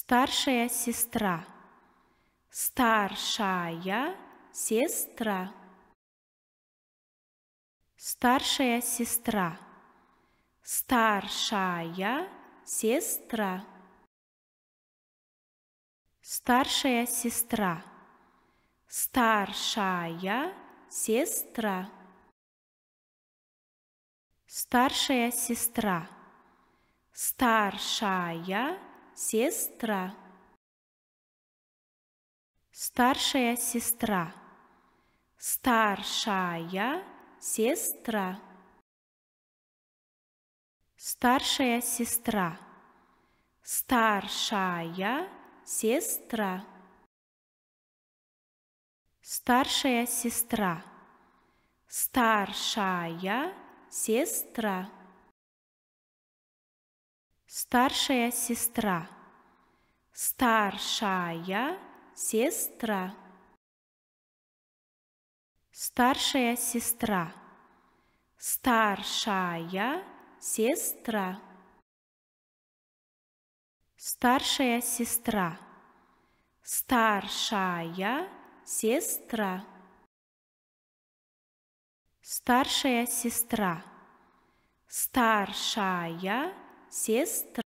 Старшая сестра. Старшая сестра. Старшая сестра. Старшая сестра. Старшая сестра. Старшая сестра. Старшая сестра. Старшая сестра сестра. Старшая сестра. Старшая сестра. Старшая сестра. Старшая сестра. Старшая сестра. Старшая сестра. Старшая сестра. Старшая сестра. Старшая сестра. Старшая сестра. Старшая сестра. Старшая сестра. Старшая сестра. Старшая сестра